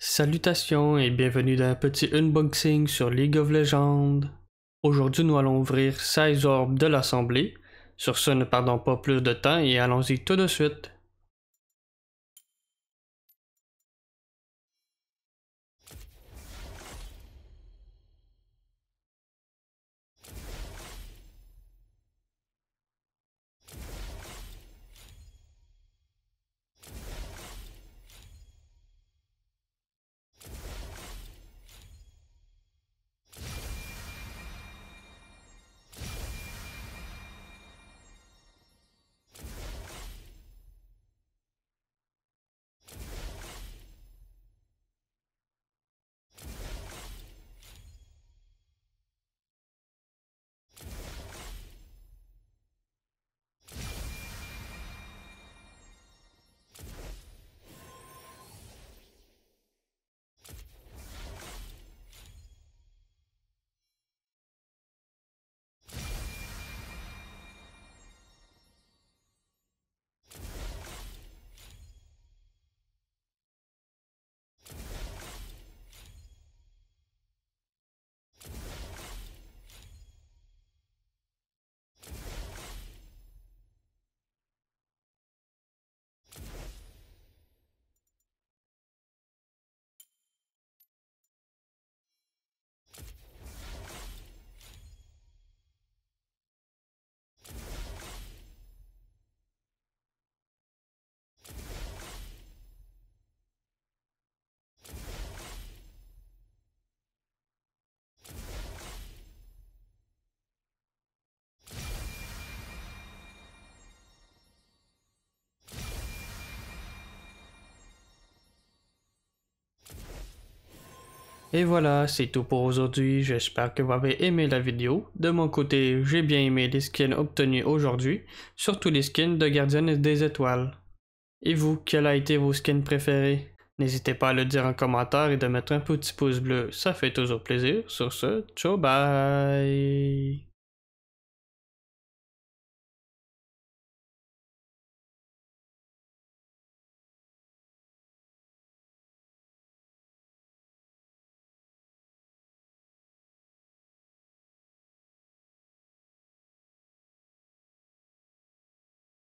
Salutations et bienvenue dans un petit unboxing sur League of Legends. Aujourd'hui, nous allons ouvrir 16 orbes de l'Assemblée. Sur ce, ne perdons pas plus de temps et allons-y tout de suite. Et voilà, c'est tout pour aujourd'hui, j'espère que vous avez aimé la vidéo. De mon côté, j'ai bien aimé les skins obtenus aujourd'hui, surtout les skins de Gardienne des Étoiles. Et vous, quel a été vos skins préférés N'hésitez pas à le dire en commentaire et de mettre un petit pouce bleu, ça fait toujours plaisir. Sur ce, ciao bye